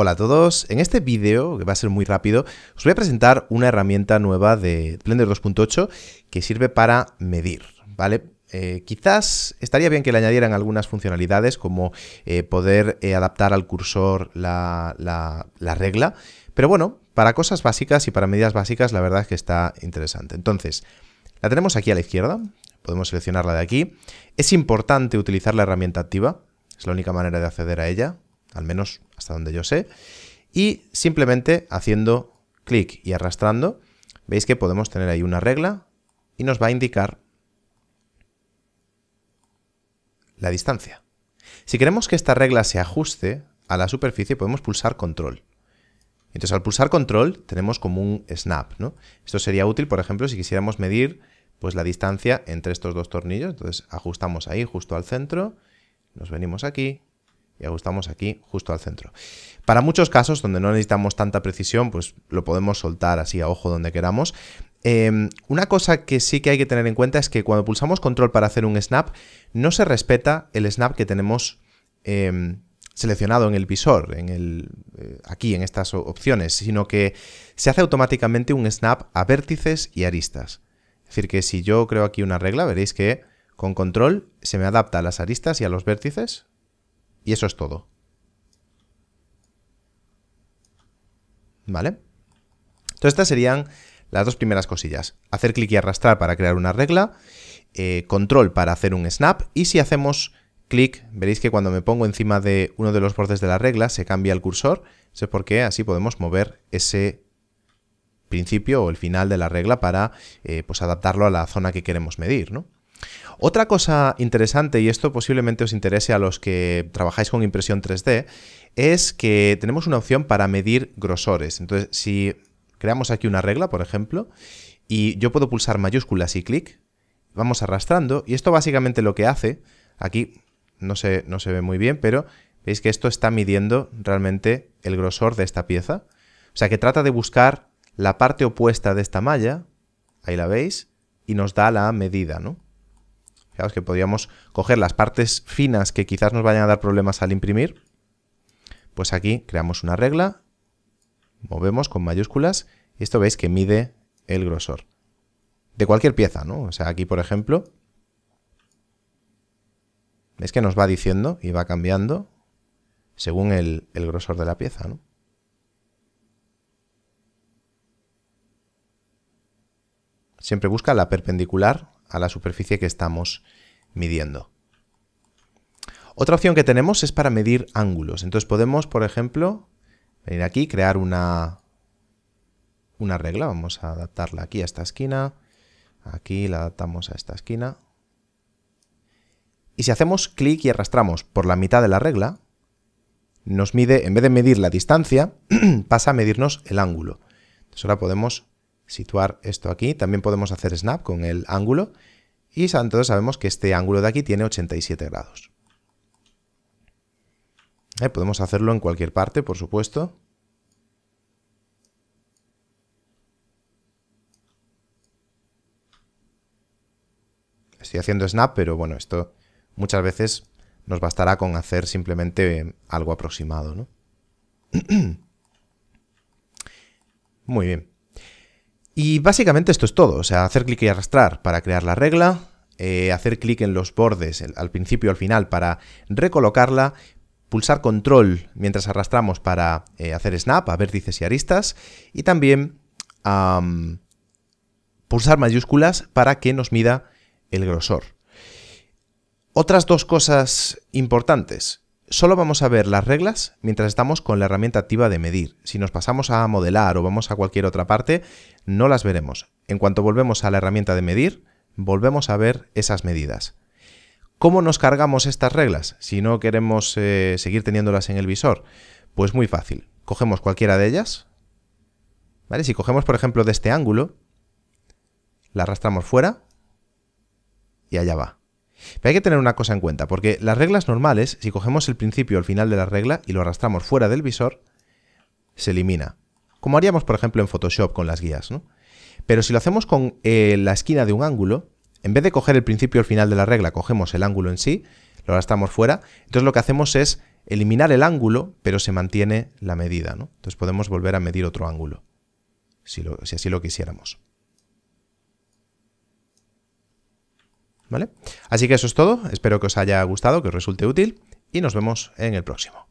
Hola a todos, en este vídeo, que va a ser muy rápido, os voy a presentar una herramienta nueva de Blender 2.8 que sirve para medir, ¿vale? Eh, quizás estaría bien que le añadieran algunas funcionalidades como eh, poder eh, adaptar al cursor la regla, pero bueno, para cosas básicas y para medidas básicas la verdad es que está interesante. Entonces, la tenemos aquí a la izquierda, podemos seleccionarla de aquí. Es importante utilizar la herramienta activa, es la única manera de acceder a ella, al menos hasta donde yo sé, y simplemente haciendo clic y arrastrando, veis que podemos tener ahí una regla y nos va a indicar la distancia. Si queremos que esta regla se ajuste a la superficie, podemos pulsar control. Entonces al pulsar control tenemos como un snap, ¿no? Esto sería útil, por ejemplo, si quisiéramos medir pues, la distancia entre estos dos tornillos. Entonces ajustamos ahí justo al centro, nos venimos aquí, y ajustamos aquí justo al centro. Para muchos casos donde no necesitamos tanta precisión, pues lo podemos soltar así a ojo donde queramos. Em, una cosa que sí que hay que tener en cuenta es que cuando pulsamos control para hacer un snap, no se respeta el snap que tenemos em, seleccionado en el visor, en el, eh, aquí en estas opciones, sino que se hace automáticamente un snap a vértices y aristas. Es decir, que si yo creo aquí una regla, veréis que con control se me adapta a las aristas y a los vértices, y eso es todo. ¿Vale? Entonces estas serían las dos primeras cosillas. Hacer clic y arrastrar para crear una regla. Eh, control para hacer un snap. Y si hacemos clic, veréis que cuando me pongo encima de uno de los bordes de la regla se cambia el cursor. Eso es porque así podemos mover ese principio o el final de la regla para eh, pues adaptarlo a la zona que queremos medir. ¿no? Otra cosa interesante, y esto posiblemente os interese a los que trabajáis con impresión 3D, es que tenemos una opción para medir grosores. Entonces, si creamos aquí una regla, por ejemplo, y yo puedo pulsar mayúsculas y clic, vamos arrastrando, y esto básicamente lo que hace, aquí no se, no se ve muy bien, pero veis que esto está midiendo realmente el grosor de esta pieza. O sea que trata de buscar la parte opuesta de esta malla, ahí la veis, y nos da la medida, ¿no? Fijaos que podríamos coger las partes finas que quizás nos vayan a dar problemas al imprimir. Pues aquí creamos una regla, movemos con mayúsculas y esto veis que mide el grosor. De cualquier pieza, ¿no? O sea, aquí por ejemplo, es que nos va diciendo y va cambiando según el, el grosor de la pieza, ¿no? Siempre busca la perpendicular a la superficie que estamos midiendo. Otra opción que tenemos es para medir ángulos. Entonces podemos, por ejemplo, venir aquí, crear una, una regla. Vamos a adaptarla aquí a esta esquina. Aquí la adaptamos a esta esquina. Y si hacemos clic y arrastramos por la mitad de la regla, nos mide, en vez de medir la distancia, pasa a medirnos el ángulo. Entonces ahora podemos situar esto aquí. También podemos hacer snap con el ángulo y entonces sabemos que este ángulo de aquí tiene 87 grados. Eh, podemos hacerlo en cualquier parte, por supuesto. Estoy haciendo snap, pero bueno, esto muchas veces nos bastará con hacer simplemente eh, algo aproximado, ¿no? Muy bien. Y básicamente esto es todo, o sea, hacer clic y arrastrar para crear la regla, eh, hacer clic en los bordes al principio y al final para recolocarla, pulsar control mientras arrastramos para eh, hacer snap a vértices y aristas y también pulsar mayúsculas para que nos mida el grosor. Otras dos cosas importantes. Solo vamos a ver las reglas mientras estamos con la herramienta activa de medir. Si nos pasamos a modelar o vamos a cualquier otra parte, no las veremos. En cuanto volvemos a la herramienta de medir, volvemos a ver esas medidas. ¿Cómo nos cargamos estas reglas si no queremos eh, seguir teniéndolas en el visor? Pues muy fácil. Cogemos cualquiera de ellas. Si cogemos, por ejemplo, de este ángulo, la arrastramos fuera y allá va. Pero hay que tener una cosa en cuenta, porque las reglas normales, si cogemos el principio al final de la regla y lo arrastramos fuera del visor, se elimina. Como haríamos, por ejemplo, en Photoshop con las guías, Pero si lo hacemos con eh, la esquina de un ángulo, en vez de coger el principio al final de la regla, cogemos el ángulo en sí, lo arrastramos fuera, entonces lo que hacemos es eliminar el ángulo, pero se mantiene la medida, Entonces podemos volver a medir otro ángulo, si así lo quisiéramos. Así que eso es todo, espero que os haya gustado, que os resulte útil y nos vemos en el próximo.